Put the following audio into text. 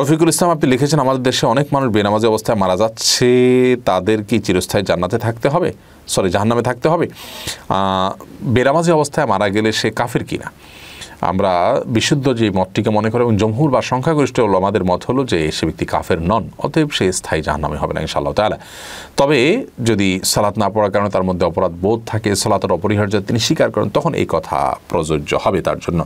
রফিকুল ইসলাম আপনি লিখেছেন আমাদের দেশে অনেক মানুষ বেনামাজি অবস্থায় মারা যাচ্ছে তাদের কি চিরস্থায়ী জান্নাতে থাকতে হবে সরি জাহান্নামে থাকতে হবে বেনামাজি অবস্থায় মারা গেলে সে কাফের কিনা আমরা বিশুদ্ধ যে মতটিকে মনে করি এবং জমহুর বা সংখ্যাগরিষ্ঠ আমাদের মত হলো যে সে ব্যক্তি কাফের নন অতএব সে স্থায়ী জাহান্নামে হবে না ইনশাল্লাহ তালা তবে যদি সালাত না পড়ার কারণে তার মধ্যে অপরাধ বোধ থাকে সালাতের অপরিহার্য তিনি স্বীকার করেন তখন এই কথা প্রযোজ্য হবে তার জন্য